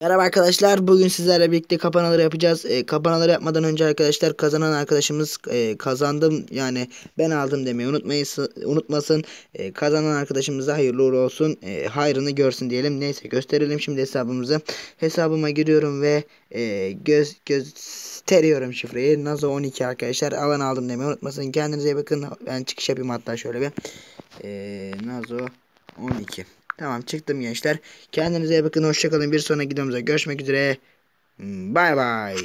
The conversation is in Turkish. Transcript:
Merhaba arkadaşlar. Bugün sizlerle birlikte kapanaları yapacağız. E, ee, kapanaları yapmadan önce arkadaşlar kazanan arkadaşımız e, kazandım yani ben aldım demeyi unutmayın unutmasın. E, kazanan arkadaşımıza hayırlı uğurlu olsun. E, hayrını görsün diyelim. Neyse gösterelim şimdi hesabımızı. Hesabıma giriyorum ve e, göz gösteriyorum şifreyi. Nazo 12 arkadaşlar. Alan aldım demeyi unutmasın. Kendinize bakın. Ben çıkış yapayım hatta şöyle bir. E, Nazo 12. Tamam çıktım gençler. Kendinize iyi bakın. Hoşçakalın. Bir sonraki videomuzda görüşmek üzere. Bay bay.